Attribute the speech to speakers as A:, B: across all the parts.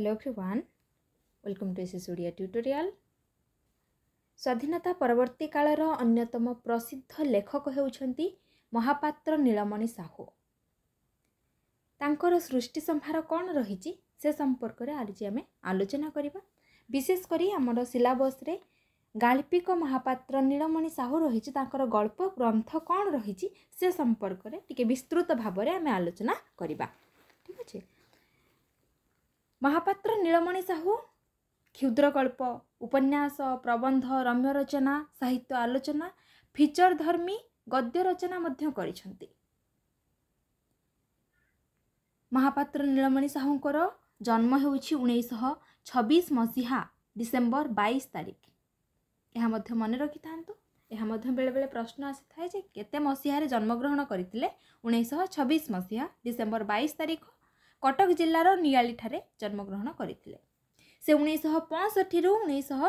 A: hello everyone welcome to ଏସିସ୍ Odia tutorial ସ୍ୱାଧୀନତା ପରବର୍ତ୍ତୀ କାଳର ଅନ୍ୟତମ ପ୍ରସିଦ୍ଧ ଲେଖକ ହେଉଛନ୍ତି ମହାପାତ୍ର ନୀଳମଣି ସାହୁ ତାଙ୍କର ସୃଷ୍ଟି ସମ୍ଭାର କ'ଣ ରହିଛି ସେ ସମ୍ପର୍କରେ ଆଜି ଆମେ ଆଲୋଚନା କରିବା ବିଶେଷ କରି ଆମର ସିଲାବସ୍ରେ ଗାଳ୍ପିକ ମହାପାତ୍ର ନୀଳମଣି ସାହୁ ରହିଛି ତାଙ୍କର ଗଳ୍ପ ଗ୍ରନ୍ଥ କ'ଣ ରହିଛି ସେ ସମ୍ପର୍କରେ ଟିକିଏ ବିସ୍ତୃତ ଭାବରେ ଆମେ ଆଲୋଚନା କରିବା ଠିକ୍ ଅଛି ମହାପାତ୍ର ନୀଳମଣି ସାହୁ କ୍ଷୁଦ୍ରକଳ୍ପ ଉପନ୍ୟାସ ପ୍ରବନ୍ଧ ରମ୍ୟ ରଚନା ସାହିତ୍ୟ ଆଲୋଚନା ଫିଚର ଧର୍ମୀ ଗଦ୍ୟ ରଚନା ମଧ୍ୟ କରିଛନ୍ତି ମହାପାତ୍ର ନୀଳମଣି ସାହୁଙ୍କର ଜନ୍ମ ହେଉଛି ଉଣେଇଶହ ଛବିଶ ମସିହା ଡିସେମ୍ବର ବାଇଶ ତାରିଖ ଏହା ମଧ୍ୟ ମନେ ରଖିଥାନ୍ତୁ ଏହା ମଧ୍ୟ ବେଳେବେଳେ ପ୍ରଶ୍ନ ଆସିଥାଏ ଯେ କେତେ ମସିହାରେ ଜନ୍ମଗ୍ରହଣ କରିଥିଲେ ଉଣେଇଶହ ଛବିଶ ମସିହା ଡିସେମ୍ବର ବାଇଶ ତାରିଖ କଟକ ଜିଲ୍ଲାର ନିଆଳିଠାରେ ଜନ୍ମଗ୍ରହଣ କରିଥିଲେ ସେ ଉଣେଇଶହ ପଞ୍ଚଷଠିରୁ ଉଣେଇଶହ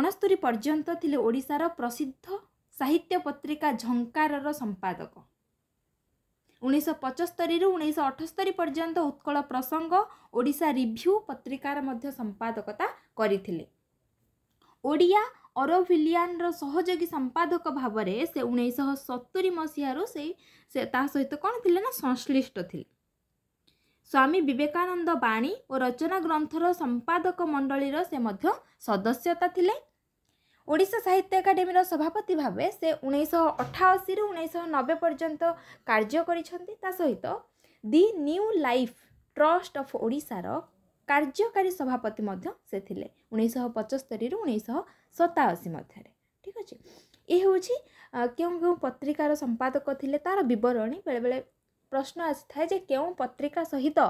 A: ଅଣସ୍ତରୀ ପର୍ଯ୍ୟନ୍ତ ଥିଲେ ଓଡ଼ିଶାର ପ୍ରସିଦ୍ଧ ସାହିତ୍ୟ ପତ୍ରିକା ଝଙ୍କାରର ସମ୍ପାଦକ ଉଣେଇଶହ ପଞ୍ଚସ୍ତରୀରୁ ଉଣେଇଶହ ଅଠସ୍ତରୀ ପର୍ଯ୍ୟନ୍ତ ଉତ୍କଳ ପ୍ରସଙ୍ଗ ଓଡ଼ିଶା ରିଭ୍ୟୁ ପତ୍ରିକାର ମଧ୍ୟ ସମ୍ପାଦକତା କରିଥିଲେ ଓଡ଼ିଆ ଅରୋଭିଲିଆନ୍ର ସହଯୋଗୀ ସମ୍ପାଦକ ଭାବରେ ସେ ଉଣେଇଶହ ସତୁରୀ ମସିହାରୁ ସେ ତା ସହିତ କ'ଣ ଥିଲେ ନା ସଂଶ୍ଲିଷ୍ଟ ଥିଲେ ସ୍ୱାମୀ ବିବେକାନନ୍ଦ ବାଣୀ ଓ ରଚନା ଗ୍ରନ୍ଥର ସମ୍ପାଦକ ମଣ୍ଡଳୀର ସେ ମଧ୍ୟ ସଦସ୍ୟତା ଥିଲେ ଓଡ଼ିଶା ସାହିତ୍ୟ ଏକାଡେମୀର ସଭାପତି ଭାବେ ସେ ଉଣେଇଶହ ଅଠାଅଶୀରୁ ଉଣେଇଶହ ନବେ ପର୍ଯ୍ୟନ୍ତ କାର୍ଯ୍ୟ କରିଛନ୍ତି ତା ସହିତ the new life trust of ଓଡ଼ିଶାର କାର୍ଯ୍ୟକାରୀ ସଭାପତି ମଧ୍ୟ ସେ ଥିଲେ ଉଣେଇଶହ ପଞ୍ଚସ୍ତରୀରୁ ଉଣେଇଶହ ସତାଅଶୀ ମଧ୍ୟରେ ଠିକ୍ ଅଛି ଏ ହେଉଛି କେଉଁ କେଉଁ ପତ୍ରିକାର ସମ୍ପାଦକ ଥିଲେ ତା'ର ବିବରଣୀ ବେଳେବେଳେ ପ୍ରଶ୍ନ ଆସିଥାଏ ଯେ କେଉଁ ପତ୍ରିକା ସହିତ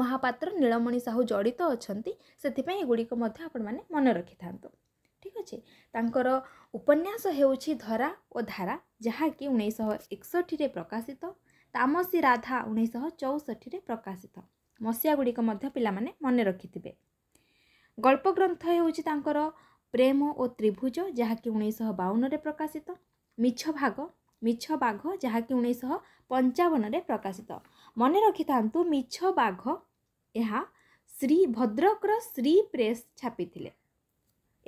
A: ମହାପାତ୍ର ନୀଳମଣି ସାହୁ ଜଡ଼ିତ ଅଛନ୍ତି ସେଥିପାଇଁ ଏଗୁଡ଼ିକ ମଧ୍ୟ ଆପଣମାନେ ମନେ ରଖିଥାନ୍ତୁ ଠିକ୍ ଅଛି ତାଙ୍କର ଉପନ୍ୟାସ ହେଉଛି ଧରା ଓ ଧାରା ଯାହାକି ଉଣେଇଶହ ଏକଷଠିରେ ପ୍ରକାଶିତ ତାମସୀ ରାଧା ଉଣେଇଶହ ଚଉଷଠିରେ ପ୍ରକାଶିତ ମସିହା ଗୁଡ଼ିକ ମଧ୍ୟ ପିଲାମାନେ ମନେ ରଖିଥିବେ ଗଳ୍ପ ଗ୍ରନ୍ଥ ହେଉଛି ତାଙ୍କର ପ୍ରେମ ଓ ତ୍ରିଭୁଜ ଯାହାକି ଉଣେଇଶହ ବାଉନରେ ପ୍ରକାଶିତ ମିଛ ଭାଗ ମିଛ ବାଘ ଯାହାକି ଉଣେଇଶହ ପଞ୍ଚାବନରେ ପ୍ରକାଶିତ ମନେ ରଖିଥାନ୍ତୁ ମିଛ ବାଘ ଏହା ଶ୍ରୀ ଭଦ୍ରକର ଶ୍ରୀ ପ୍ରେସ୍ ଛାପିଥିଲେ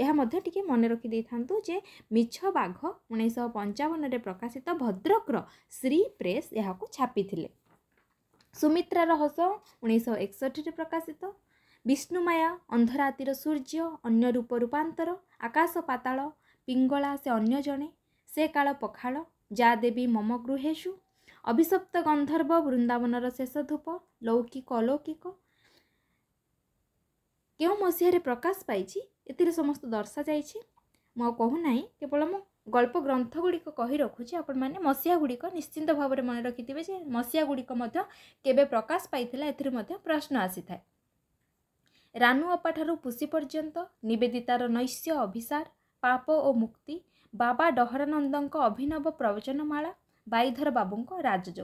A: ଏହା ମଧ୍ୟ ଟିକିଏ ମନେ ରଖିଦେଇଥାନ୍ତୁ ଯେ ମିଛ ବାଘ ଉଣେଇଶହ ପଞ୍ଚାବନରେ ପ୍ରକାଶିତ ଭଦ୍ରକର ଶ୍ରୀ ପ୍ରେସ୍ ଏହାକୁ ଛାପିଥିଲେ ସୁମିତ୍ରା ରହସ ଉଣେଇଶହ ଏକଷଠିରେ ପ୍ରକାଶିତ ବିଷ୍ଣୁମାୟା ଅନ୍ଧରାତିର ସୂର୍ଯ୍ୟ ଅନ୍ୟ ରୂପ ରୂପାନ୍ତର ଆକାଶ ପାତାଳ ପିଙ୍ଗଳା ସେ ଅନ୍ୟ ଜଣେ ସେ କାଳ ପଖାଳ ଯା ଦେବୀ ମମ ଗୃହେଷୁ ଅଭିଶପ୍ତ ଗନ୍ଧର୍ବ ବୃନ୍ଦାବନର ଶେଷ ଧୂପ ଲୌକିକ ଅଲୌକିକ କେଉଁ ମସିହାରେ ପ୍ରକାଶ ପାଇଛି ଏଥିରେ ସମସ୍ତ ଦର୍ଶାଯାଇଛି ମୁଁ ଆଉ କହୁନାହିଁ କେବଳ ମୁଁ ଗଳ୍ପ ଗ୍ରନ୍ଥ ଗୁଡ଼ିକ କହି ରଖୁଛି ଆପଣମାନେ ମସିହା ଗୁଡ଼ିକ ନିଶ୍ଚିନ୍ତ ଭାବରେ ମନେ ରଖିଥିବେ ଯେ ମସିହା ଗୁଡ଼ିକ ମଧ୍ୟ କେବେ ପ୍ରକାଶ ପାଇଥିଲା ଏଥିରୁ ମଧ୍ୟ ପ୍ରଶ୍ନ ଆସିଥାଏ ରାନୁ ଅପାଠାରୁ ପୁଷି ପର୍ଯ୍ୟନ୍ତ ନିବେଦିତାର ନୈଶ୍ୟ ଅଭିସାର ପାପ ଓ ମୁକ୍ତି बाबा डहरानन्दको अभिनव प्रवचनमाला बाईधर बाबुको राजग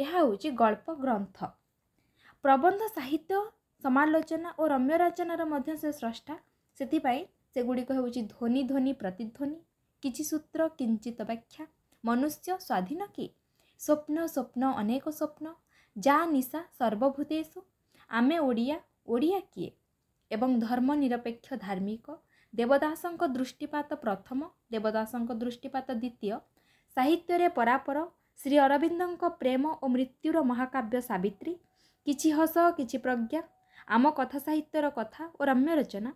A: यहाँ चाहिँ गल्प ग्रंथ प्रबंध साहित्य समालोचना रम्य से रचनारे स्रष्टापुडिक हेर्छ ध्वनि ध्वनि सूत्र प्रतिध्वनिचिसूत्र व्याख्या मनुष्य स्वाधीन कि स्वप्न स्वप्न अनेक स्वप्न जा निशा सर्वभूतेश आमे ओडिया ओडिया एवं धर्म निरपेक्ष धार्मिक ଦେବଦାସଙ୍କ ଦୃଷ୍ଟିପାତ ପ୍ରଥମ ଦେବଦାସଙ୍କ ଦୃଷ୍ଟିପାତ ଦ୍ୱିତୀୟ ସାହିତ୍ୟରେ ପରାପର ଶ୍ରୀ ଅରବିନ୍ଦଙ୍କ ପ୍ରେମ ଓ ମୃତ୍ୟୁର ମହାକାବ୍ୟ ସାବିତ୍ରୀ କିଛି ହସ କିଛି ପ୍ରଜ୍ଞା ଆମ କଥା ସାହିତ୍ୟର କଥା ଓ ରମ୍ୟ ରଚନା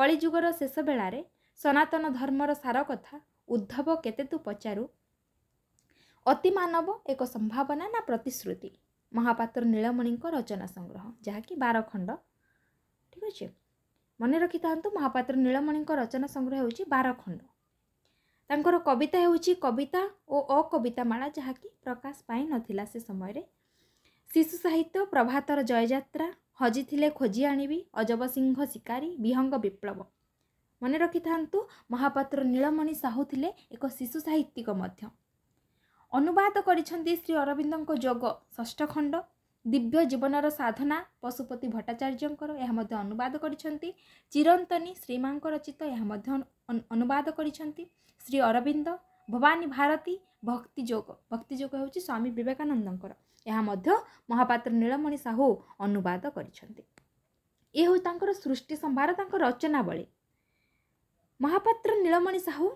A: କଳିଯୁଗର ଶେଷ ବେଳାରେ ସନାତନ ଧର୍ମର ସାର କଥା ଉଦ୍ଧବ କେତେ ତୁ ପଚାରୁ ଅତିମାନବ ଏକ ସମ୍ଭାବନା ନା ପ୍ରତିଶ୍ରୁତି ମହାପାତ୍ର ନୀଳମଣିଙ୍କ ରଚନା ସଂଗ୍ରହ ଯାହାକି ବାରଖଣ୍ଡ ଠିକ୍ ଅଛି ମନେ ରଖିଥାନ୍ତୁ ମହାପାତ୍ର ନୀଳମଣିଙ୍କ ରଚନା ସଂଗ୍ରହ ହେଉଛି ବାର ଖଣ୍ଡ ତାଙ୍କର କବିତା ହେଉଛି କବିତା ଓ ଅକବିତା ମାଳା ଯାହାକି ପ୍ରକାଶ ପାଇ ନଥିଲା ସେ ସମୟରେ ଶିଶୁ ସାହିତ୍ୟ ପ୍ରଭାତର ଜୟଯାତ୍ରା ହଜିଥିଲେ ଖୋଜି ଆଣିବି ଅଜବସିଂହ ଶିକାରୀ ବିହଙ୍ଗ ବିପ୍ଳବ ମନେ ରଖିଥାନ୍ତୁ ମହାପାତ୍ର ନୀଳମଣି ସାହୁ ଥିଲେ ଏକ ଶିଶୁ ସାହିତ୍ୟିକ ମଧ୍ୟ ଅନୁବାଦ କରିଛନ୍ତି ଶ୍ରୀ ଅରବିନ୍ଦଙ୍କ ଯୋଗ ଷଷ୍ଠ ଖଣ୍ଡ ଦିବ୍ୟ ଜୀବନର ସାଧନା ପଶୁପତି ଭଟ୍ଟାଚାର୍ଯ୍ୟଙ୍କର ଏହା ମଧ୍ୟ ଅନୁବାଦ କରିଛନ୍ତି ଚିରନ୍ତନୀ ଶ୍ରୀମାଙ୍କ ରଚିତ ଏହା ମଧ୍ୟ ଅନୁବାଦ କରିଛନ୍ତି ଶ୍ରୀ ଅରବିନ୍ଦ ଭବାନୀ ଭାରତୀ ଭକ୍ତିଯୋଗ ଭକ୍ତିଯୋଗ ହେଉଛି ସ୍ୱାମୀ ବିବେକାନନ୍ଦଙ୍କର ଏହା ମଧ୍ୟ ମହାପାତ୍ର ନୀଳମଣି ସାହୁ ଅନୁବାଦ କରିଛନ୍ତି ଏ ହେଉ ତାଙ୍କର ସୃଷ୍ଟି ସମ୍ଭାର ତାଙ୍କ ରଚନାବଳୀ ମହାପାତ୍ର ନୀଳମଣି ସାହୁ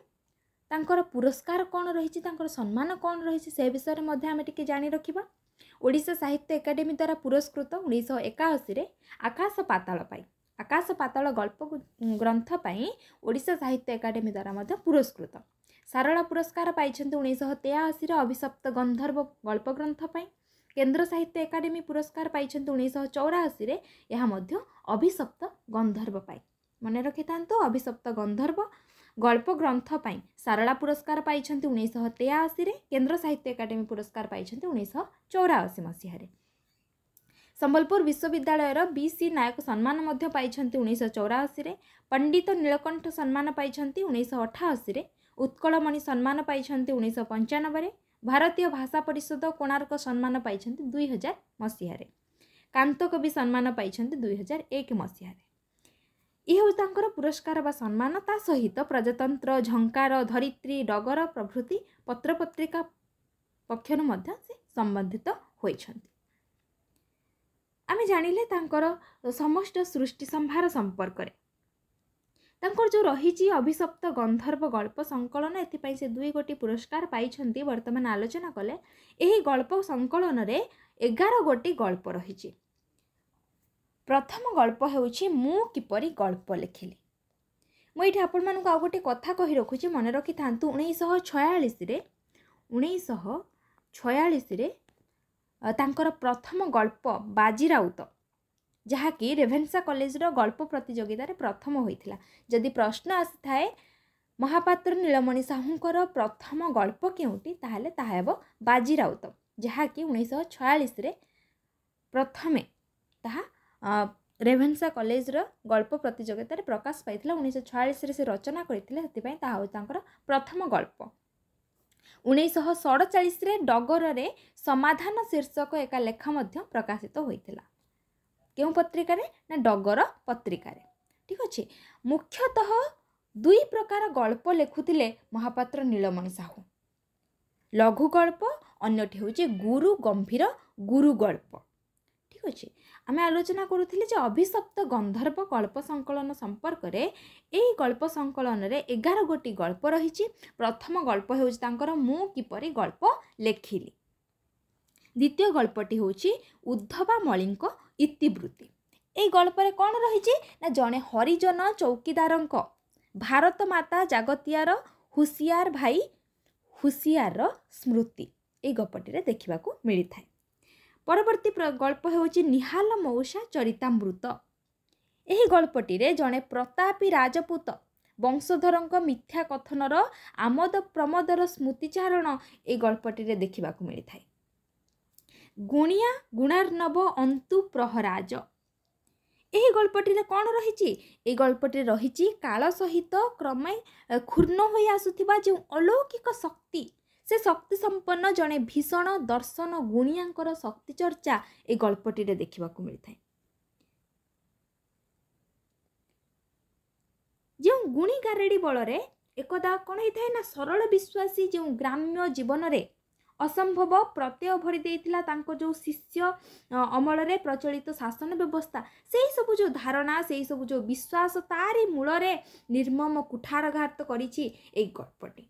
A: ତାଙ୍କର ପୁରସ୍କାର କ'ଣ ରହିଛି ତାଙ୍କର ସମ୍ମାନ କ'ଣ ରହିଛି ସେ ବିଷୟରେ ମଧ୍ୟ ଆମେ ଟିକେ ଜାଣି ରଖିବା ଓଡ଼ିଶା ସାହିତ୍ୟ ଏକାଡେମୀ ଦ୍ୱାରା ପୁରସ୍କୃତ ଉଣେଇଶହ ଏକାଅଶୀରେ ଆକାଶ ପାତାଳ ପାଇଁ ଆକାଶ ପାତାଳ ଗଳ୍ପ ଗ୍ରନ୍ଥ ପାଇଁ ଓଡ଼ିଶା ସାହିତ୍ୟ ଏକାଡେମୀ ଦ୍ୱାରା ମଧ୍ୟ ପୁରସ୍କୃତ ସାରଳା ପୁରସ୍କାର ପାଇଛନ୍ତି ଉଣେଇଶହ ତେୟାଅଶୀରେ ଅଭିଶପ୍ତ ଗନ୍ଧର୍ବ ଗଳ୍ପ ଗ୍ରନ୍ଥ ପାଇଁ କେନ୍ଦ୍ର ସାହିତ୍ୟ ଏକାଡେମୀ ପୁରସ୍କାର ପାଇଛନ୍ତି ଉଣେଇଶହ ଚଉରାଅଶୀରେ ଏହା ମଧ୍ୟ ଅଭିଶପ୍ତ ଗନ୍ଧର୍ବ ପାଇଁ ମନେ ରଖିଥାନ୍ତୁ ଅଭିଶପ୍ତ ଗନ୍ଧର୍ବ ଗଳ୍ପ ଗ୍ରନ୍ଥ ପାଇଁ ସାରଳା ପୁରସ୍କାର ପାଇଛନ୍ତି ଉଣେଇଶହ ତେୟାଅଶୀରେ କେନ୍ଦ୍ର ସାହିତ୍ୟ ଏକାଡେମୀ ପୁରସ୍କାର ପାଇଛନ୍ତି ଉଣେଇଶହ ଚଉରାଅଶୀ ମସିହାରେ ସମ୍ବଲପୁର ବିଶ୍ୱବିଦ୍ୟାଳୟର ବି ସି ନାୟକ ସମ୍ମାନ ମଧ୍ୟ ପାଇଛନ୍ତି ଉଣେଇଶହ ଚଉରାଅଶୀରେ ପଣ୍ଡିତ ନୀଳକଣ୍ଠ ସମ୍ମାନ ପାଇଛନ୍ତି ଉଣେଇଶହ ଅଠାଅଶୀରେ ଉତ୍କଳମଣି ସମ୍ମାନ ପାଇଛନ୍ତି ଉଣେଇଶହ ପଞ୍ଚାନବେରେ ଭାରତୀୟ ଭାଷା ପରିଷଦ କୋଣାର୍କ ସମ୍ମାନ ପାଇଛନ୍ତି ଦୁଇ ହଜାର ମସିହାରେ କାନ୍ତକବି ସମ୍ମାନ ପାଇଛନ୍ତି ଦୁଇହଜାର ଏକ ମସିହାରେ ହେଉଛି ତାଙ୍କର ପୁରସ୍କାର ବା ସମ୍ମାନ ତା ସହିତ ପ୍ରଜାତନ୍ତ୍ର ଝଙ୍କାର ଧରିତ୍ରୀ ଡଗର ପ୍ରଭୃତି ପତ୍ରପତ୍ରିକା ପକ୍ଷରୁ ମଧ୍ୟ ସେ ସମ୍ବନ୍ଧିତ ହୋଇଛନ୍ତି ଆମେ ଜାଣିଲେ ତାଙ୍କର ସମସ୍ତ ସୃଷ୍ଟି ସମ୍ଭାର ସମ୍ପର୍କରେ ତାଙ୍କର ଯେଉଁ ରହିଛି ଅଭିଶପ୍ତ ଗନ୍ଧର୍ବ ଗଳ୍ପ ସଂକଳନ ଏଥିପାଇଁ ସେ ଦୁଇ ଗୋଟି ପୁରସ୍କାର ପାଇଛନ୍ତି ବର୍ତ୍ତମାନ ଆଲୋଚନା କଲେ ଏହି ଗଳ୍ପ ସଂକଳନରେ ଏଗାର ଗୋଟି ଗଳ୍ପ ରହିଛି ପ୍ରଥମ ଗଳ୍ପ ହେଉଛି ମୁଁ କିପରି ଗଳ୍ପ ଲେଖିଲି ମୁଁ ଏଇଠି ଆପଣମାନଙ୍କୁ ଆଉ ଗୋଟିଏ କଥା କହି ରଖୁଛି ମନେ ରଖିଥାନ୍ତୁ ଉଣେଇଶହ ଛୟାଳିଶରେ ଉଣେଇଶହ ଛୟାଳିଶରେ ତାଙ୍କର ପ୍ରଥମ ଗଳ୍ପ ବାଜିରାଉତ ଯାହାକି ରେଭେନ୍ସା କଲେଜର ଗଳ୍ପ ପ୍ରତିଯୋଗିତାରେ ପ୍ରଥମ ହୋଇଥିଲା ଯଦି ପ୍ରଶ୍ନ ଆସିଥାଏ ମହାପାତ୍ର ନୀଳମଣି ସାହୁଙ୍କର ପ୍ରଥମ ଗଳ୍ପ କେଉଁଟି ତାହେଲେ ତାହା ହେବ ବାଜିରାଉତ ଯାହାକି ଉଣେଇଶହ ଛୟାଳିଶରେ ପ୍ରଥମେ ତାହା ରେଭେନ୍ସା କଲେଜର ଗଳ୍ପ ପ୍ରତିଯୋଗିତାରେ ପ୍ରକାଶ ପାଇଥିଲା ଉଣେଇଶହ ଛୟାଳିଶରେ ସେ ରଚନା କରିଥିଲେ ସେଥିପାଇଁ ତାହା ହେଉଛି ତାଙ୍କର ପ୍ରଥମ ଗଳ୍ପ ଉଣେଇଶହ ସଡ଼ଚାଳିଶରେ ଡଗରରେ ସମାଧାନ ଶୀର୍ଷକ ଏକା ଲେଖା ମଧ୍ୟ ପ୍ରକାଶିତ ହୋଇଥିଲା କେଉଁ ପତ୍ରିକାରେ ନା ଡଗର ପତ୍ରିକାରେ ଠିକ୍ ଅଛି ମୁଖ୍ୟତଃ ଦୁଇ ପ୍ରକାର ଗଳ୍ପ ଲେଖୁଥିଲେ ମହାପାତ୍ର ନୀଳମଣି ସାହୁ ଲଘୁ ଗଳ୍ପ ଅନ୍ୟଟି ହେଉଛି ଗୁରୁ ଗମ୍ଭୀର ଗୁରୁ ଗଳ୍ପ ଠିକ୍ ଅଛି ଆମେ ଆଲୋଚନା କରୁଥିଲେ ଯେ ଅଭିଶପ୍ତ ଗନ୍ଧର୍ବ ଗଳ୍ପ ସଂକଳନ ସମ୍ପର୍କରେ ଏହି ଗଳ୍ପ ସଂକଳନରେ ଏଗାର ଗୋଟି ଗଳ୍ପ ରହିଛି ପ୍ରଥମ ଗଳ୍ପ ହେଉଛି ତାଙ୍କର ମୁଁ କିପରି ଗଳ୍ପ ଲେଖିଲି ଦ୍ୱିତୀୟ ଗଳ୍ପଟି ହେଉଛି ଉଦ୍ଧବା ମଳିଙ୍କ ଇତିବୃତ୍ତି ଏହି ଗଳ୍ପରେ କ'ଣ ରହିଛି ନା ଜଣେ ହରିଜନ ଚୌକିଦାରଙ୍କ ଭାରତ ମାତା ଜାଗତିଆର ହୁସିଆର ଭାଇ ହୁସିଆରର ସ୍ମୃତି ଏହି ଗପଟିରେ ଦେଖିବାକୁ ମିଳିଥାଏ ପରବର୍ତ୍ତୀ ଗଳ୍ପ ହେଉଛି ନିହାଲ ମଉସା ଚରିତାମୃତ ଏହି ଗଳ୍ପଟିରେ ଜଣେ ପ୍ରତାପୀ ରାଜପୁତ ବଂଶଧରଙ୍କ ମିଥ୍ୟା କଥନର ଆମୋଦ ପ୍ରମୋଦର ସ୍ମୃତିଚାରଣ ଏ ଗଳ୍ପଟିରେ ଦେଖିବାକୁ ମିଳିଥାଏ ଗୁଣିଆ ଗୁଣାର୍ଣ୍ଣବ ଅନ୍ତୁ ପ୍ରହରାଜ ଏହି ଗଳ୍ପଟିରେ କ'ଣ ରହିଛି ଏ ଗଳ୍ପଟିରେ ରହିଛି କାଳ ସହିତ କ୍ରମେ କ୍ଷୁର୍ଣ୍ଣ ହୋଇ ଆସୁଥିବା ଯେଉଁ ଅଲୌକିକ ଶକ୍ତି ସେ ଶକ୍ତି ସମ୍ପନ୍ନ ଜଣେ ଭୀଷଣ ଦର୍ଶନ ଗୁଣିଆଙ୍କର ଶକ୍ତି ଚର୍ଚ୍ଚା ଏ ଗଳ୍ପଟିରେ ଦେଖିବାକୁ ମିଳିଥାଏ ଯେଉଁ ଗୁଣି ଗାରେଡ଼ି ବଳରେ ଏକଦା କ'ଣ ହେଇଥାଏ ନା ସରଳ ବିଶ୍ୱାସୀ ଯେଉଁ ଗ୍ରାମ୍ୟ ଜୀବନରେ ଅସମ୍ଭବ ପ୍ରତ୍ୟୟ ଭରି ଦେଇଥିଲା ତାଙ୍କ ଯେଉଁ ଶିଷ୍ୟ ଅମଳରେ ପ୍ରଚଳିତ ଶାସନ ବ୍ୟବସ୍ଥା ସେହିସବୁ ଯେଉଁ ଧାରଣା ସେହିସବୁ ଯେଉଁ ବିଶ୍ୱାସ ତାରି ମୂଳରେ ନିର୍ମମ କୁଠାରଘାତ କରିଛି ଏଇ ଗଳ୍ପଟି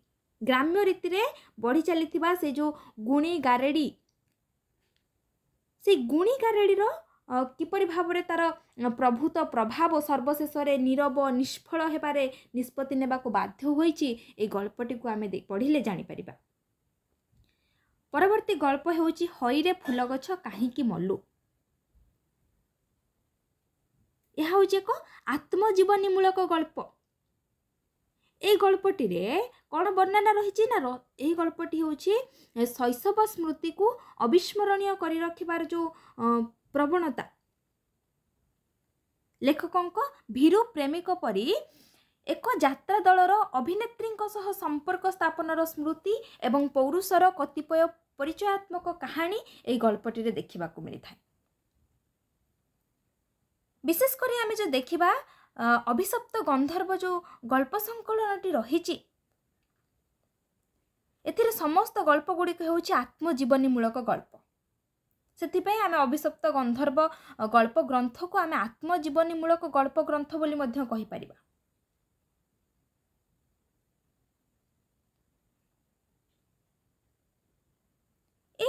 A: ଗ୍ରାମ୍ୟ ରୀତିରେ ବଢ଼ି ଚାଲିଥିବା ସେ ଯେଉଁ ଗୁଣି ଗାରେଡ଼ି ସେ ଗୁଣି ଗାରେଡ଼ିର କିପରି ଭାବରେ ତା'ର ପ୍ରଭୁତ ପ୍ରଭାବ ସର୍ବଶେଷରେ ନିରବ ନିଷ୍ଫଳ ହେବାରେ ନିଷ୍ପତ୍ତି ନେବାକୁ ବାଧ୍ୟ ହୋଇଛି ଏଇ ଗଳ୍ପଟିକୁ ଆମେ ପଢ଼ିଲେ ଜାଣିପାରିବା ପରବର୍ତ୍ତୀ ଗଳ୍ପ ହେଉଛି ହଇରେ ଫୁଲ ଗଛ କାହିଁକି ମଲୁ ଏହା ହେଉଛି ଏକ ଆତ୍ମଜୀବନୀମୂଳକ ଗଳ୍ପ ଏଇ ଗଳ୍ପଟିରେ କ'ଣ ବର୍ଣ୍ଣନା ରହିଛି ନା ଏହି ଗଳ୍ପଟି ହେଉଛି ଶୈଶବ ସ୍ମୃତିକୁ ଅବିସ୍ମରଣୀୟ କରି ରଖିବାର ଯେଉଁ ପ୍ରବଣତା ଲେଖକଙ୍କ ଭୀରୁ ପ୍ରେମିକ ପରି ଏକ ଯାତ୍ରା ଦଳର ଅଭିନେତ୍ରୀଙ୍କ ସହ ସମ୍ପର୍କ ସ୍ଥାପନର ସ୍ମୃତି ଏବଂ ପୌରୁଷର କତିପୟ ପରିଚୟାତ୍ମକ କାହାଣୀ ଏହି ଗଳ୍ପଟିରେ ଦେଖିବାକୁ ମିଳିଥାଏ ବିଶେଷ କରି ଆମେ ଯଦି ଦେଖିବା ଅଭିଶପ୍ତ ଗନ୍ଧର୍ବ ଯେଉଁ ଗଳ୍ପ ସଂକଳନଟି ରହିଛି ଏଥିରେ ସମସ୍ତ ଗଳ୍ପ ଗୁଡ଼ିକ ହେଉଛି ଆତ୍ମଜୀବନୀ ମୂଳକ ଗଳ୍ପ ସେଥିପାଇଁ ଆମେ ଅଭିଶପ୍ତ ଗନ୍ଧର୍ବ ଗଳ୍ପ ଗ୍ରନ୍ଥକୁ ଆମେ ଆତ୍ମଜୀବନୀ ମୂଳକ ଗଳ୍ପ ଗ୍ରନ୍ଥ ବୋଲି ମଧ୍ୟ କହିପାରିବା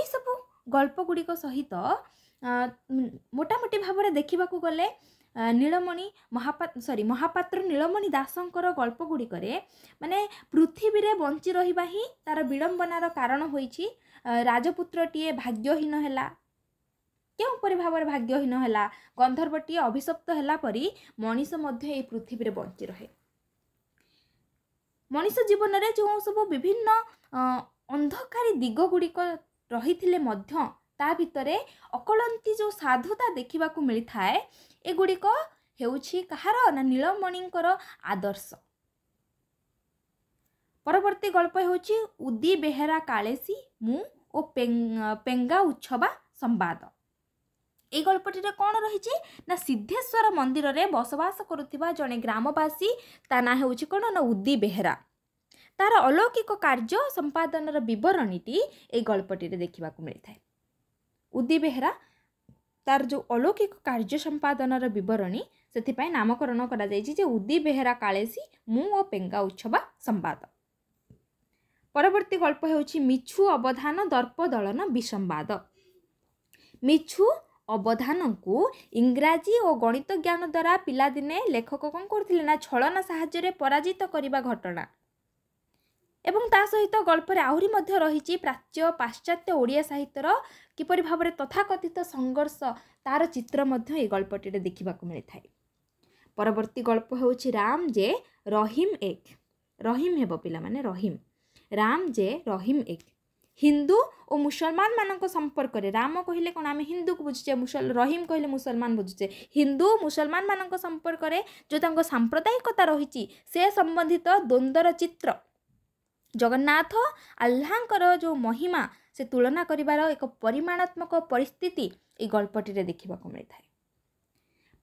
A: ଏହିସବୁ ଗଳ୍ପଗୁଡ଼ିକ ସହିତ ମୋଟାମୋଟି ଭାବରେ ଦେଖିବାକୁ ଗଲେ ନୀଳମଣି ମହାପାତ୍ର ସରି ମହାପାତ୍ର ନୀଳମଣି ଦାସଙ୍କର ଗଳ୍ପ ଗୁଡ଼ିକରେ ମାନେ ପୃଥିବୀରେ ବଞ୍ଚି ରହିବା ହିଁ ତା'ର ବିଡ଼ମ୍ବନାର କାରଣ ହୋଇଛି ରାଜପୁତ୍ରଟିଏ ଭାଗ୍ୟହୀନ ହେଲା କେଉଁପରି ଭାବରେ ଭାଗ୍ୟହୀନ ହେଲା ଗନ୍ଧର୍ବଟିଏ ଅଭିଶପ୍ତ ହେଲା ପରି ମଣିଷ ମଧ୍ୟ ଏହି ପୃଥିବୀରେ ବଞ୍ଚି ରହେ ମଣିଷ ଜୀବନରେ ଯେଉଁ ସବୁ ବିଭିନ୍ନ ଅନ୍ଧକାରୀ ଦିଗ ଗୁଡ଼ିକ ରହିଥିଲେ ମଧ୍ୟ ତା ଭିତରେ ଅକଳନ୍ତି ଯେଉଁ ସାଧୁତା ଦେଖିବାକୁ ମିଳିଥାଏ ଏଗୁଡ଼ିକ ହେଉଛି କାହାର ନା ନୀଳମଣିଙ୍କର ଆଦର୍ଶ ପରବର୍ତ୍ତୀ ଗଳ୍ପ ହେଉଛି ଉଦି ବେହେରା କାଳେସୀ ମୁଁ ଓ ପେଙ୍ଗା ଉଛବା ସମ୍ବାଦ ଏଇ ଗଳ୍ପଟିରେ କ'ଣ ରହିଛି ନା ସିଦ୍ଧେଶ୍ୱର ମନ୍ଦିରରେ ବସବାସ କରୁଥିବା ଜଣେ ଗ୍ରାମବାସୀ ତା ନାଁ ହେଉଛି କ'ଣ ନା ଉଦି ବେହେରା ତା'ର ଅଲୌକିକ କାର୍ଯ୍ୟ ସମ୍ପାଦନର ବିବରଣୀଟି ଏଇ ଗଳ୍ପଟିରେ ଦେଖିବାକୁ ମିଳିଥାଏ ଉଦି ବେହେରା ତାର ଯେଉଁ ଅଲୌକିକ କାର୍ଯ୍ୟ ସମ୍ପାଦନାର ବିବରଣୀ ସେଥିପାଇଁ ନାମକରଣ କରାଯାଇଛି ଯେ ଉଦି ବେହେରା କାଳେସୀ ମୁଁ ଓ ପେଙ୍ଗା ଉଛବା ସମ୍ବାଦ ପରବର୍ତ୍ତୀ ଗଳ୍ପ ହେଉଛି ମିଛୁ ଅବଧାନ ଦର୍ପ ଦଳନ ବିସମ୍ବାଦ ମିଛୁ ଅବଧାନଙ୍କୁ ଇଂରାଜୀ ଓ ଗଣିତ ଜ୍ଞାନ ଦ୍ୱାରା ପିଲାଦିନେ ଲେଖକ କ'ଣ କରୁଥିଲେ ନା ଛଳନା ସାହାଯ୍ୟରେ ପରାଜିତ କରିବା ଘଟଣା ଏବଂ ତା ସହିତ ଗଳ୍ପରେ ଆହୁରି ମଧ୍ୟ ରହିଛି ପ୍ରାଚ୍ୟ ପାଶ୍ଚାତ୍ୟ ଓଡ଼ିଆ ସାହିତ୍ୟର କିପରି ଭାବରେ ତଥାକଥିତ ସଂଘର୍ଷ ତା'ର ଚିତ୍ର ମଧ୍ୟ ଏହି ଗଳ୍ପଟିରେ ଦେଖିବାକୁ ମିଳିଥାଏ ପରବର୍ତ୍ତୀ ଗଳ୍ପ ହେଉଛି ରାମ ଯେ ରହିମ ଏକ ରହିମ୍ ହେବ ପିଲାମାନେ ରହିମ ରାମ ଯେ ରହିମ ଏକ ହିନ୍ଦୁ ଓ ମୁସଲମାନମାନଙ୍କ ସମ୍ପର୍କରେ ରାମ କହିଲେ କ'ଣ ଆମେ ହିନ୍ଦୁକୁ ବୁଝୁଛେ ମୁସଲ ରହିମ କହିଲେ ମୁସଲମାନ ବୁଝୁଛେ ହିନ୍ଦୁ ମୁସଲମାନମାନଙ୍କ ସମ୍ପର୍କରେ ଯେଉଁ ତାଙ୍କ ସାମ୍ପ୍ରଦାୟିକତା ରହିଛି ସେ ସମ୍ବନ୍ଧିତ ଦ୍ୱନ୍ଦ୍ୱର ଚିତ୍ର ଜଗନ୍ନାଥ ଆହ୍ଲାଙ୍କର ଯେଉଁ ମହିମା ସେ ତୁଳନା କରିବାର ଏକ ପରିମାଣାତ୍ମକ ପରିସ୍ଥିତି ଏଇ ଗଳ୍ପଟିରେ ଦେଖିବାକୁ ମିଳିଥାଏ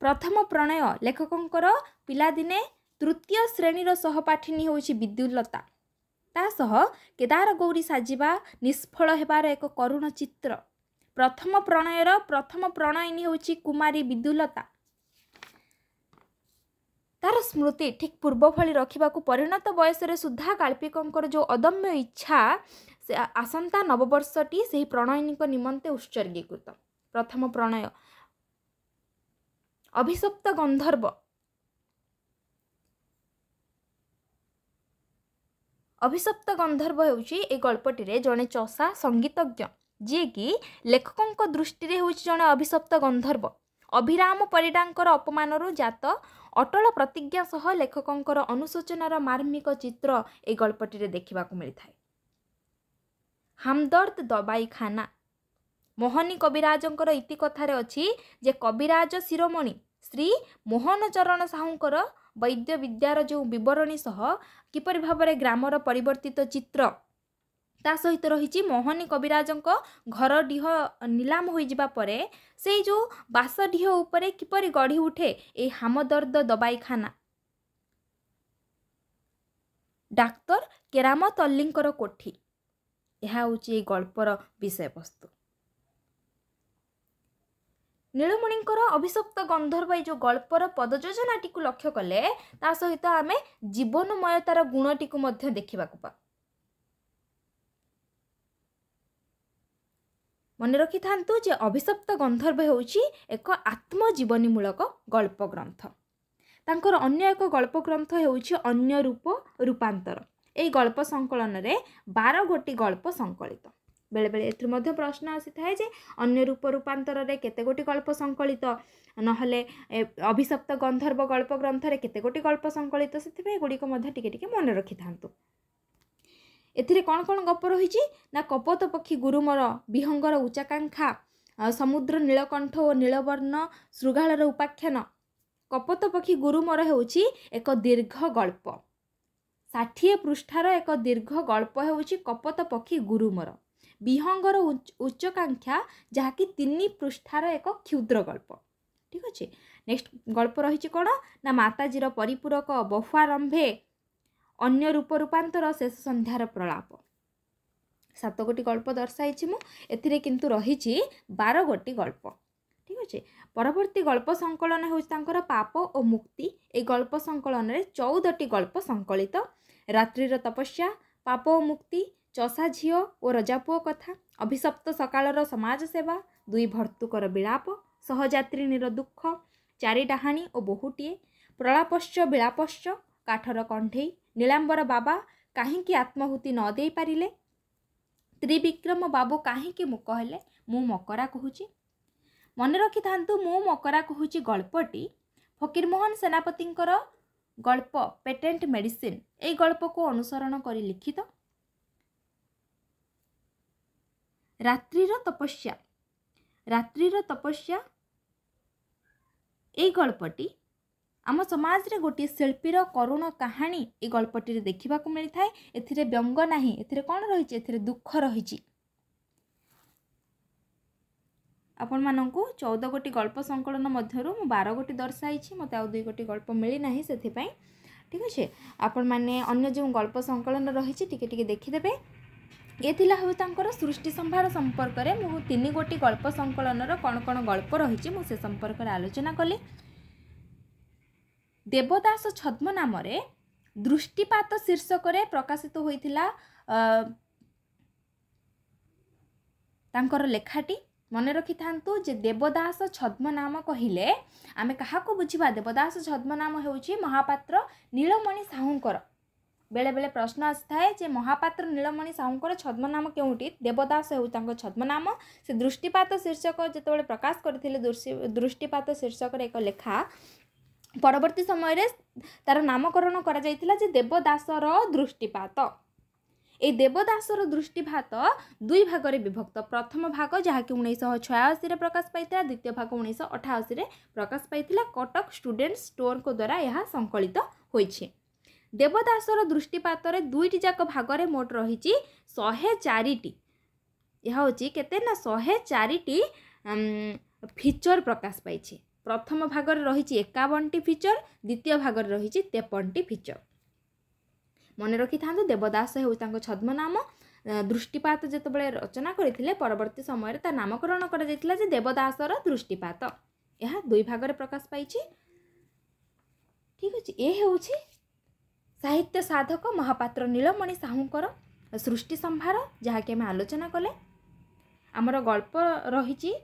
A: ପ୍ରଥମ ପ୍ରଣୟ ଲେଖକଙ୍କର ପିଲାଦିନେ ତୃତୀୟ ଶ୍ରେଣୀର ସହପାଠିନୀ ହେଉଛି ବିଦ୍ୟୁଲତା ତା ସହ କେଦାର ଗୌରୀ ସାଜିବା ନିଷ୍ଫଳ ହେବାର ଏକ କରୁଣ ଚିତ୍ର ପ୍ରଥମ ପ୍ରଣୟର ପ୍ରଥମ ପ୍ରଣୟିନୀ ହେଉଛି କୁମାରୀ ବିଦ୍ୟୁଲତା ତାର ସ୍ମୃତି ଠିକ୍ ପୂର୍ବ ଭଳି ରଖିବାକୁ ପରିଣତ ବୟସରେ ସୁଦ୍ଧା କାଳ୍ପିକଙ୍କର ଯେଉଁ ଅଦମ୍ୟ ଇଚ୍ଛା ସେ ଆସନ୍ତା ନବବର୍ଷଟି ସେହି ପ୍ରଣୟିନୀଙ୍କ ନିମନ୍ତେ ଉତ୍ସର୍ଗୀକୃତ ପ୍ରଥମ ପ୍ରଣୟ ଅଭିଶପ୍ତ ଗନ୍ଧର୍ବ ଅଭିଶପ୍ତ ଗନ୍ଧର୍ବ ହେଉଛି ଏ ଗଳ୍ପଟିରେ ଜଣେ ଚଷା ସଙ୍ଗୀତଜ୍ଞ ଯିଏକି ଲେଖକଙ୍କ ଦୃଷ୍ଟିରେ ହେଉଛି ଜଣେ ଅଭିଶପ୍ତ ଗନ୍ଧର୍ବ ଅଭିରାମ ପରିଡ଼ାଙ୍କର ଅପମାନରୁ ଜାତ ଅଟଳ ପ୍ରତିଜ୍ଞା ସହ ଲେଖକଙ୍କର ଅନୁଶୋଚନାର ମାର୍ମିକ ଚିତ୍ର ଏହି ଗଳ୍ପଟିରେ ଦେଖିବାକୁ ମିଳିଥାଏ ହାମଦର୍ଦ ଖାନା ମୋହନୀ କବିରାଜଙ୍କର ଇତି କଥାରେ ଅଛି ଯେ କବିରାଜ ଶିରୋମଣି ଶ୍ରୀ ମୋହନ ଚରଣ ସାହୁଙ୍କର ବୈଦ୍ୟ ବିଦ୍ୟାର ଯେଉଁ ବିବରଣୀ ସହ କିପରି ଭାବରେ ଗ୍ରାମର ପରିବର୍ତ୍ତିତ ଚିତ୍ର ତା ସହିତ ରହିଛି ମୋହନୀ କବିରାଜଙ୍କ ଘର ଡିହ ନିଲାମ ହୋଇଯିବା ପରେ ସେଇ ଯେଉଁ ବାସଡିହ ଉପରେ କିପରି ଗଢ଼ି ଉଠେ ଏଇ ହାମଦର୍ଦ ଦବାଇଖାନା ଡାକ୍ତର କେରାମତ ଅଲ୍ଲୀଙ୍କର କୋଠି ଏହା ହେଉଛି ଏହି ଗଳ୍ପର ବିଷୟବସ୍ତୁ ନୀଳମଣିଙ୍କର ଅଭିଶପ୍ତ ଗନ୍ଧର୍ବ ଏଇ ଯେଉଁ ଗଳ୍ପର ପଦଯୋଜନାଟିକୁ ଲକ୍ଷ୍ୟ କଲେ ତା ସହିତ ଆମେ ଜୀବନମୟତାର ଗୁଣଟିକୁ ମଧ୍ୟ ଦେଖିବାକୁ ପାଉ ମନେ ରଖିଥାନ୍ତୁ ଯେ ଅଭିଶପ୍ତ ଗନ୍ଧର୍ବ ହେଉଛି ଏକ ଆତ୍ମଜୀବନୀମୂଳକ ଗଳ୍ପ ଗ୍ରନ୍ଥ ତାଙ୍କର ଅନ୍ୟ ଏକ ଗଳ୍ପ ଗ୍ରନ୍ଥ ହେଉଛି ଅନ୍ୟ ରୂପ ରୂପାନ୍ତର ଏହି ଗଳ୍ପ ସଂକଳନରେ ବାର ଗୋଟି ଗଳ୍ପ ସଂକଳିତ ବେଳେବେଳେ ଏଥିରୁ ମଧ୍ୟ ପ୍ରଶ୍ନ ଆସିଥାଏ ଯେ ଅନ୍ୟ ରୂପ ରୂପାନ୍ତରରେ କେତେ ଗୋଟି ଗଳ୍ପ ସଂକଳିତ ନହେଲେ ଅଭିଶପ୍ତ ଗନ୍ଧର୍ବ ଗଳ୍ପ ଗ୍ରନ୍ଥରେ କେତେ ଗୋଟି ଗଳ୍ପ ସଂକଳିତ ସେଥିପାଇଁ ଏଗୁଡ଼ିକ ମଧ୍ୟ ଟିକେ ଟିକେ ମନେ ରଖିଥାନ୍ତୁ ଏଥିରେ କ'ଣ କ'ଣ ଗପ ରହିଛି ନା କପୋତ ପକ୍ଷୀ ଗୁରୁମର ବିହଙ୍ଗର ଉଚ୍ଚାକାଂକ୍ଷା ସମୁଦ୍ର ନୀଳକଣ୍ଠ ଓ ନୀଳବର୍ଣ୍ଣ ଶୃଗାଳର ଉପାଖ୍ୟାନ କପୋତ ପକ୍ଷୀ ଗୁରୁମର ହେଉଛି ଏକ ଦୀର୍ଘ ଗଳ୍ପ ଷାଠିଏ ପୃଷ୍ଠାର ଏକ ଦୀର୍ଘ ଗଳ୍ପ ହେଉଛି କପୋତ ପକ୍ଷୀ ଗୁରୁମର ବିହଙ୍ଗର ଉଚ୍ଚକାଂକ୍ଷା ଯାହାକି ତିନି ପୃଷ୍ଠାର ଏକ କ୍ଷୁଦ୍ର ଗଳ୍ପ ଠିକ୍ ଅଛି ନେକ୍ସଟ ଗଳ୍ପ ରହିଛି କ'ଣ ନା ମାତାଜୀର ପରିପୂରକ ବହୁଆରମ୍ଭେ ଅନ୍ୟ ରୂପ ରୂପାନ୍ତର ଶେଷ ସନ୍ଧ୍ୟାର ପ୍ରଳାପ ସାତ ଗୋଟି ଗଳ୍ପ ଦର୍ଶାଇଛି ମୁଁ ଏଥିରେ କିନ୍ତୁ ରହିଛି ବାର ଗୋଟି ଗଳ୍ପ ଠିକ୍ ଅଛି ପରବର୍ତ୍ତୀ ଗଳ୍ପ ସଂକଳନ ହେଉଛି ତାଙ୍କର ପାପ ଓ ମୁକ୍ତି ଏଇ ଗଳ୍ପ ସଂକଳନରେ ଚଉଦଟି ଗଳ୍ପ ସଂକଳିତ ରାତ୍ରିର ତପସ୍ୟା ପାପ ଓ ମୁକ୍ତି ଚଷା ଝିଅ ଓ ରଜାପୁଅ କଥା ଅଭିଶପ୍ତ ସକାଳର ସମାଜ ସେବା ଦୁଇ ଭର୍ତ୍ତୁକର ବିଳାପ ସହଯାତ୍ରିଣୀର ଦୁଃଖ ଚାରି ଡାହାଣୀ ଓ ବହୁଟିଏ ପ୍ରଳାପଶ୍ଚ ବିଳାପଶ୍ଚ କାଠର କଣ୍ଢେଇ ନୀଳାମ୍ବର ବାବା କାହିଁକି ଆତ୍ମାହୁତି ନ ଦେଇପାରିଲେ ତ୍ରିବିକ୍ରମ ବାବୁ କାହିଁକି ମୁକ ହେଲେ ମୁଁ ମକରା କହୁଛି ମନେ ରଖିଥାନ୍ତୁ ମୁଁ ମକରା କହୁଛି ଗଳ୍ପଟି ଫକୀରମୋହନ ସେନାପତିଙ୍କର ଗଳ୍ପ ପେଟେଣ୍ଟ ମେଡ଼ିସିନ୍ ଏଇ ଗଳ୍ପକୁ ଅନୁସରଣ କରି ଲିଖିତ ରାତ୍ରିର ତପସ୍ୟା ରାତ୍ରିର ତପସ୍ୟା ଏଇ ଗଳ୍ପଟି ଆମ ସମାଜରେ ଗୋଟିଏ ଶିଳ୍ପୀର କରୁଣ କାହାଣୀ ଏ ଗଳ୍ପଟିରେ ଦେଖିବାକୁ ମିଳିଥାଏ ଏଥିରେ ବ୍ୟଙ୍ଗ ନାହିଁ ଏଥିରେ କ'ଣ ରହିଛି ଏଥିରେ ଦୁଃଖ ରହିଛି ଆପଣମାନଙ୍କୁ ଚଉଦ ଗୋଟି ଗଳ୍ପ ସଂକଳନ ମଧ୍ୟରୁ ମୁଁ ବାର ଗୋଟି ଦର୍ଶାଇଛି ମୋତେ ଆଉ ଦୁଇ ଗୋଟି ଗଳ୍ପ ମିଳିନାହିଁ ସେଥିପାଇଁ ଠିକ୍ ଅଛି ଆପଣମାନେ ଅନ୍ୟ ଯେଉଁ ଗଳ୍ପ ସଂକଳନ ରହିଛି ଟିକେ ଟିକେ ଦେଖିଦେବେ ଏ ଥିଲା ହେଉ ତାଙ୍କର ସୃଷ୍ଟି ସମ୍ଭାର ସମ୍ପର୍କରେ ମୁଁ ତିନି ଗୋଟି ଗଳ୍ପ ସଂକଳନର କ'ଣ କ'ଣ ଗଳ୍ପ ରହିଛି ମୁଁ ସେ ସମ୍ପର୍କରେ ଆଲୋଚନା କଲି ଦେବଦାସ ଛଦ୍ମ ନାମରେ ଦୃଷ୍ଟିପାତ ଶୀର୍ଷକରେ ପ୍ରକାଶିତ ହୋଇଥିଲା ତାଙ୍କର ଲେଖାଟି ମନେ ରଖିଥାନ୍ତୁ ଯେ ଦେବଦାସ ଛଦ୍ମ ନାମ କହିଲେ ଆମେ କାହାକୁ ବୁଝିବା ଦେବଦାସ ଛଦ୍ମ ନାମ ହେଉଛି ମହାପାତ୍ର ନୀଳମଣି ସାହୁଙ୍କର ବେଳେବେଳେ ପ୍ରଶ୍ନ ଆସିଥାଏ ଯେ ମହାପାତ୍ର ନୀଳମଣି ସାହୁଙ୍କର ଛଦ୍ମ ନାମ କେଉଁଠି ଦେବଦାସ ହେଉଛି ତାଙ୍କ ଛଦ୍ମ ନାମ ସେ ଦୃଷ୍ଟିପାତ ଶୀର୍ଷକ ଯେତେବେଳେ ପ୍ରକାଶ କରିଥିଲେ ଦୃଷ୍ଟିପାତ ଶୀର୍ଷକରେ ଏକ ଲେଖା পরবর্তী ପରବର୍ତ୍ତୀ তার নামকরণ করা যাই যে দেবদাসর দৃষ্টিপাত এই দেবদাসর দৃষ্টিপাত দুই ভাগে বিভক্ত প্রথম ভাগ যা কি উনিশশো ছয়াশি প্রকাশ পাই দ্বিতীয় ভাগ উনিশশো অঠাশি প্রকাশ পাই কটক স্টুডেন্ট স্টোর দ্বারা এ সংকলিত হয়েছে দেবদাসর দৃষ্টিপাতরে দুইটি যাক ভাগরে মোট রয়েছে শহে চারিটি এ হচ্ছে କେତେ ନା ଶହେ ଚାରିଟି ଫିଚର୍ ପ୍ରକାଶ ପାଇଛି ପ୍ରଥମ ଭାଗରେ ରହିଛି ଏକାବନଟି ଫିଚର ଦ୍ୱିତୀୟ ଭାଗରେ ରହିଛି ତେପନଟି ଫିଚର ମନେ ରଖିଥାନ୍ତୁ ଦେବଦାସ ହେଉଛି ତାଙ୍କ ଛଦ୍ମ ନାମ ଦୃଷ୍ଟିପାତ ଯେତେବେଳେ ରଚନା କରିଥିଲେ ପରବର୍ତ୍ତୀ ସମୟରେ ତା ନାମକରଣ କରାଯାଇଥିଲା ଯେ ଦେବଦାସର ଦୃଷ୍ଟିପାତ ଏହା ଦୁଇ ଭାଗରେ ପ୍ରକାଶ ପାଇଛି ଠିକ୍ ଅଛି ଏ ହେଉଛି ସାହିତ୍ୟ ସାଧକ ମହାପାତ୍ର ନୀଳମଣି ସାହୁଙ୍କର ସୃଷ୍ଟି ସମ୍ଭାର ଯାହାକି ଆମେ ଆଲୋଚନା କଲେ ଆମର ଗଳ୍ପ ରହିଛି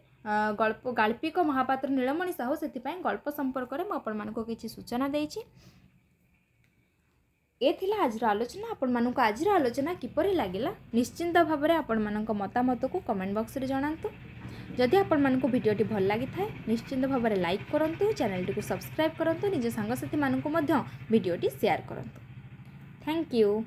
A: गल्प गाल्पिक महापात्र नीलमणि साहू से गल्प संपर्क में मुझे कि सूचना दे ये आज आलोचना आपण मानक आज आलोचना किपर लगला निश्चिंत भाव में आपण मान मतामत को कमेंट बक्स में जनातु जदि आपण मानक भिडियोटी भल लगी था निश्चिंत भाव में लाइक करूँ चेल टी सब्सक्राइब करूँ निज सांगसाथी मानक सेयार करूँ थैंक यू